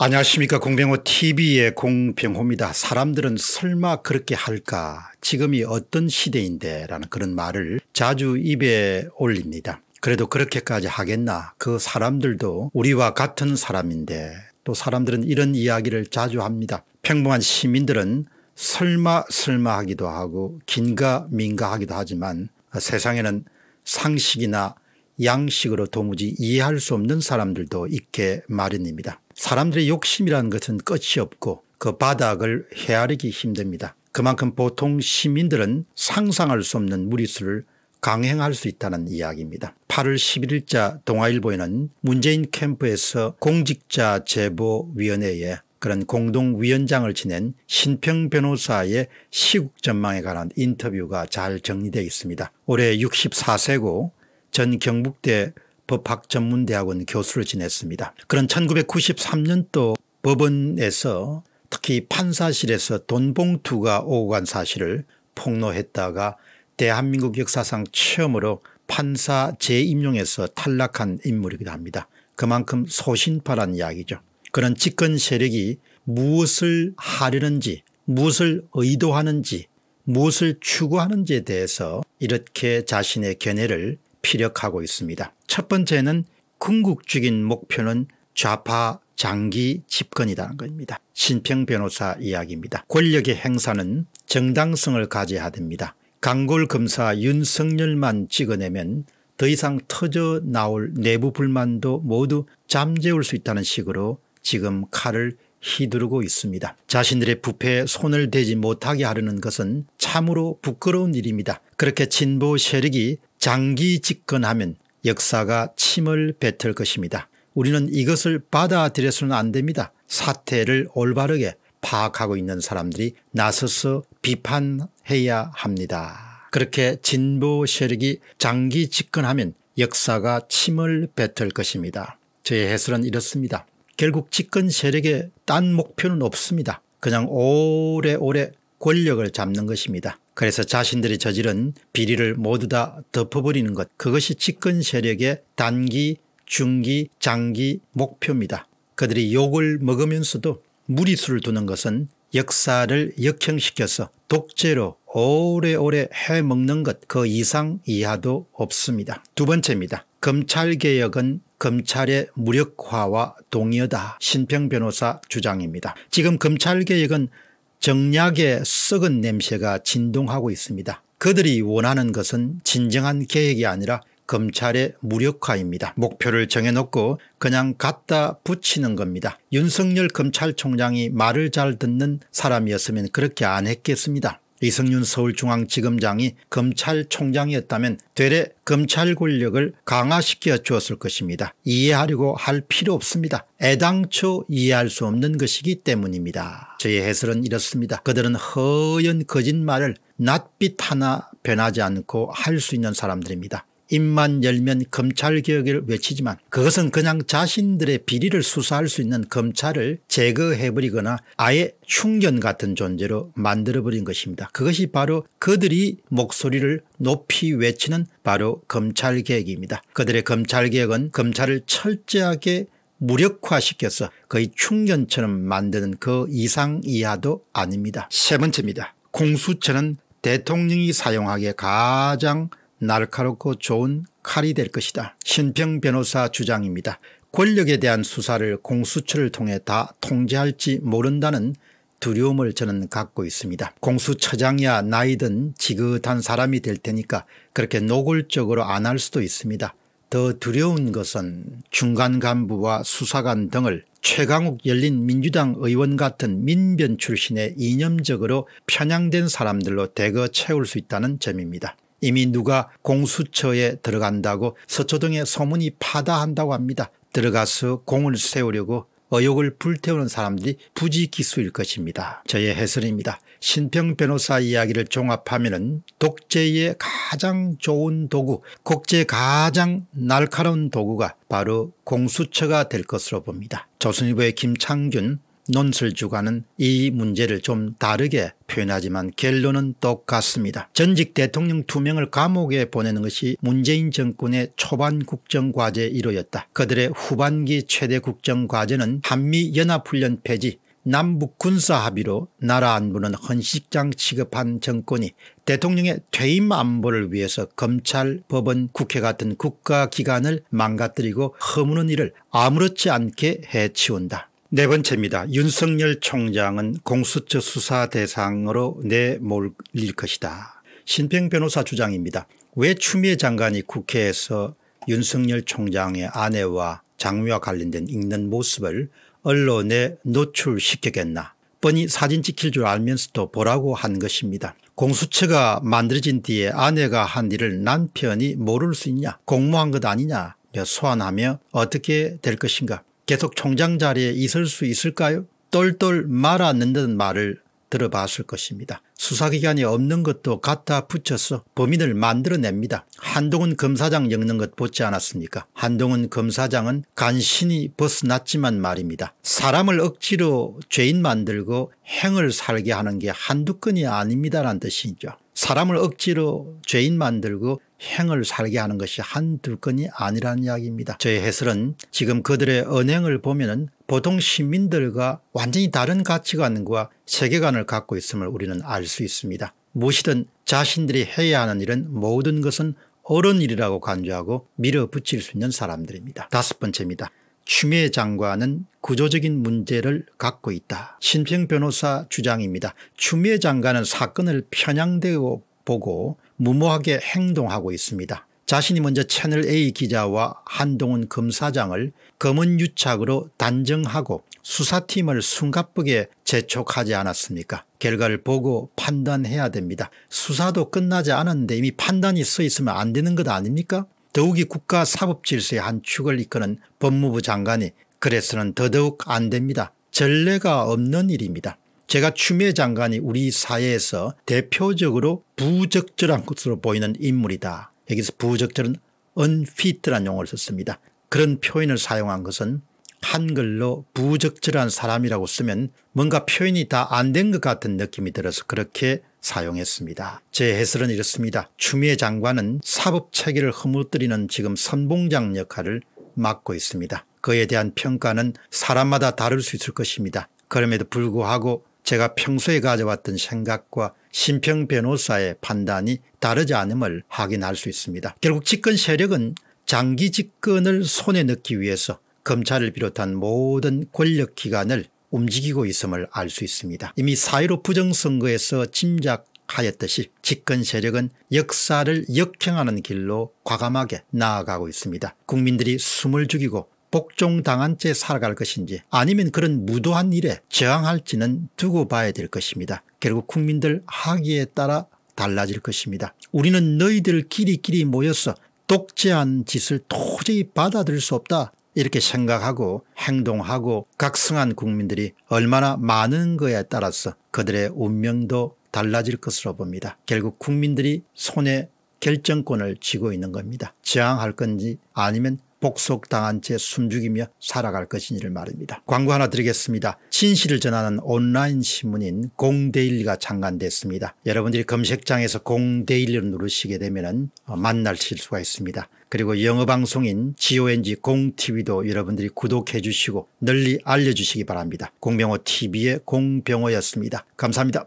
안녕하십니까 공병호 tv의 공병호입니다. 사람들은 설마 그렇게 할까 지금이 어떤 시대인데 라는 그런 말을 자주 입에 올립니다. 그래도 그렇게까지 하겠나 그 사람들도 우리와 같은 사람인데 또 사람들은 이런 이야기를 자주 합니다. 평범한 시민들은 설마 설마 하기도 하고 긴가 민가 하기도 하지만 세상에는 상식이나 양식으로 도무지 이해할 수 없는 사람들도 있게 마련입니다. 사람들의 욕심이라는 것은 끝이 없고 그 바닥을 헤아리기 힘듭니다. 그만큼 보통 시민들은 상상할 수 없는 무리수를 강행할 수 있다는 이야기입니다. 8월 11일자 동아일보에는 문재인 캠프에서 공직자 제보위원회에 그런 공동위원장을 지낸 신평 변호사의 시국 전망에 관한 인터뷰가 잘 정리되어 있습니다. 올해 64세고 전 경북대 법학전문대학원 교수를 지냈습니다. 그런 1993년도 법원에서 특히 판사실에서 돈 봉투가 오고 간 사실을 폭로했다가 대한민국 역사상 처음으로 판사 재임용에서 탈락한 인물이기도 합니다. 그만큼 소신파란 이야기죠. 그런 집권 세력이 무엇을 하려는지 무엇을 의도하는지 무엇을 추구하는지에 대해서 이렇게 자신의 견해를 피력하고 있습니다. 첫 번째는 궁극적인 목표는 좌파 장기 집권이라는 겁니다. 신평 변호사 이야기입니다. 권력의 행사는 정당성을 가져야 됩니다. 강골 검사 윤석열만 찍어내면 더 이상 터져 나올 내부 불만도 모두 잠재울 수 있다는 식으로 지금 칼을 휘두르고 있습니다. 자신들의 부패에 손을 대지 못하게 하려는 것은 참으로 부끄러운 일입니다. 그렇게 진보 세력이 장기 집권하면 역사가 침을 뱉을 것입니다. 우리는 이것을 받아들여서는 안 됩니다. 사태를 올바르게 파악하고 있는 사람들이 나서서 비판해야 합니다. 그렇게 진보 세력이 장기 집권하면 역사가 침을 뱉을 것입니다. 저의 해설은 이렇습니다. 결국 집권 세력의 딴 목표는 없습니다. 그냥 오래오래 권력을 잡는 것입니다. 그래서 자신들이 저지른 비리를 모두 다 덮어버리는 것 그것이 집권 세력의 단기 중기 장기 목표입니다. 그들이 욕을 먹으면서도 무리수를 두는 것은 역사를 역행시켜서 독재로 오래오래 해먹는 것 그 이상 이하도 없습니다. 두 번째입니다. 검찰개혁은 검찰의 무력화와 동의어다 신평 변호사 주장입니다. 지금 검찰개혁은 정략의 썩은 냄새가 진동하고 있습니다. 그들이 원하는 것은 진정한 계획이 아니라 검찰의 무력화입니다. 목표를 정해놓고 그냥 갖다 붙이는 겁니다. 윤석열 검찰총장이 말을 잘 듣는 사람이었으면 그렇게 안 했겠습니다. 이승윤 서울중앙지검장이 검찰총장이었다면 되레 검찰 권력을 강화시켜 주었을 것입니다. 이해하려고 할 필요 없습니다. 애당초 이해할 수 없는 것이기 때문입니다. 저의 해설은 이렇습니다. 그들은 허연 거짓말을 낯빛 하나 변하지 않고 할 수 있는 사람들입니다. 입만 열면 검찰개혁을 외치지만 그것은 그냥 자신들의 비리를 수사할 수 있는 검찰을 제거해버리거나 아예 충년 같은 존재로 만들어버린 것입니다. 그것이 바로 그들이 목소리를 높이 외치는 바로 검찰개혁입니다. 그들의 검찰개혁은 검찰을 철저하게 무력화시켜서 거의 충견처럼 만드는 그 이상 이하도 아닙니다. 세 번째입니다. 공수처는 대통령이 사용하기에 가장 날카롭고 좋은 칼이 될 것이다. 신평 변호사 주장입니다. 권력에 대한 수사를 공수처를 통해 다 통제할지 모른다는 두려움을 저는 갖고 있습니다. 공수처장이야 나이든 지긋한 사람이 될 테니까 그렇게 노골적으로 안 할 수도 있습니다. 더 두려운 것은 중간 간부와 수사관 등을 최강욱 열린 민주당 의원 같은 민변 출신의 이념적으로 편향된 사람들로 대거 채울 수 있다는 점입니다. 이미 누가 공수처에 들어간다고 서초 동에 소문이 파다한다고 합니다. 들어가서 공을 세우려고 의욕을 불태우는 사람들이 부지기수일 것입니다. 저의 해설입니다. 신평 변호사 이야기를 종합하면 독재의 가장 좋은 도구 국제 가장 날카로운 도구가 바로 공수처가 될 것으로 봅니다. 조선일보의 김창균 논술 주가는이 문제를 좀 다르게 표현하지만 결론은 똑같습니다. 전직 대통령 2명을 감옥에 보내는 것이 문재인 정권의 초반 국정과제 1호였다. 그들의 후반기 최대 국정과제는 한미연합훈련 폐지 남북 군사 합의로 나라 안보는 헌식장 취급한 정권이 대통령의 퇴임 안보를 위해서 검찰 법원 국회 같은 국가기관을 망가뜨리고 허무는 일을 아무렇지 않게 해치운다. 네 번째입니다. 윤석열 총장은 공수처 수사 대상으로 내몰릴 것이다. 신평 변호사 주장입니다. 왜 추미애 장관이 국회에서 윤석열 총장의 아내와 장미와 관련된 읽는 모습을 언론에 노출시키겠나 뻔히 사진 찍힐 줄 알면서도 보라고 한 것입니다. 공수처가 만들어진 뒤에 아내가 한 일을 남편이 모를 수 있냐 공모한 것 아니냐며 소환하며 어떻게 될 것인가 계속 총장 자리에 있을 수 있을까요? 똘똘 말았는다는 말을 들어봤을 것입니다. 수사기관이 없는 것도 갖다 붙여서 범인을 만들어냅니다. 한동훈 검사장 엮는 것 보지 않았습니까 한동훈 검사장은 간신히 벗어났지만 말입니다. 사람을 억지로 죄인 만들고 행을 살게 하는 게 한두 건이 아닙니다란 뜻이죠. 사람을 억지로 죄인 만들고 행을 살게 하는 것이 한 두 건이 아니라는 이야기입니다. 저의 해설은 지금 그들의 언행을 보면 보통 시민들과 완전히 다른 가치관과 세계관을 갖고 있음을 우리는 알 수 있습니다. 무엇이든 자신들이 해야 하는 일은 모든 것은 어른 일이라고 간주하고 밀어붙일 수 있는 사람들입니다. 다섯 번째입니다. 추미애 장관은 구조적인 문제를 갖고 있다. 신평 변호사 주장입니다. 추미애 장관은 사건을 편향되어 보고 무모하게 행동하고 있습니다. 자신이 먼저 채널A 기자와 한동훈 검사장을 검은유착으로 단정하고 수사팀을 숨가쁘게 재촉하지 않았습니까 결과를 보고 판단해야 됩니다. 수사도 끝나지 않았는데 이미 판단이 써 있으면 안 되는 것 아닙니까 더욱이 국가 사법질서의 한 축을 이끄는 법무부 장관이 그래서는 더더욱 안 됩니다. 전례가 없는 일입니다. 제가 추미애 장관이 우리 사회에서 대표적으로 부적절한 것으로 보이는 인물이다. 여기서 부적절은 unfit란 용어를 썼습니다. 그런 표현을 사용한 것은 한글로 부적절한 사람이라고 쓰면 뭔가 표현이 다 안 된 것 같은 느낌이 들어서 그렇게 사용했습니다. 제 해설은 이렇습니다. 추미애 장관은 사법체계를 허물뜨리는 지금 선봉장 역할을 맡고 있습니다. 그에 대한 평가는 사람마다 다를 수 있을 것입니다. 그럼에도 불구하고 제가 평소에 가져왔던 생각과 심평 변호사의 판단이 다르지 않음을 확인할 수 있습니다. 결국 집권 세력은 장기 집권을 손에 넣기 위해서 검찰을 비롯한 모든 권력기관을 움직이고 있음을 알 수 있습니다. 이미 사1로 부정선거에서 짐작 하였듯이 집권 세력은 역사를 역행하는 길로 과감하게 나아가고 있습니다. 국민들이 숨을 죽이고 복종당한 채 살아갈 것인지 아니면 그런 무도한 일에 저항할지는 두고 봐야 될 것입니다. 결국 국민들 하기에 따라 달라질 것입니다. 우리는 너희들 끼리끼리 모여서 독재한 짓을 도저히 받아들일 수 없다. 이렇게 생각하고 행동하고 각성한 국민들이 얼마나 많은 거에 따라서 그들의 운명도 달라질 것으로 봅니다. 결국 국민들이 손에 결정권을 쥐고 있는 겁니다. 저항할 건지 아니면 복속당한 채 숨죽이며 살아갈 것이니를 말입니다. 광고 하나 드리겠습니다. 진실을 전하는 온라인 신문인 공데일리가 창간됐습니다. 여러분들이 검색창에서 공데일리를 누르시게 되면 어, 만날 수가 있습니다. 그리고 영어방송인 GONG 공TV도 여러분들이 구독해 주시고 널리 알려주시기 바랍니다. 공병호 TV의 공병호였습니다. 감사합니다.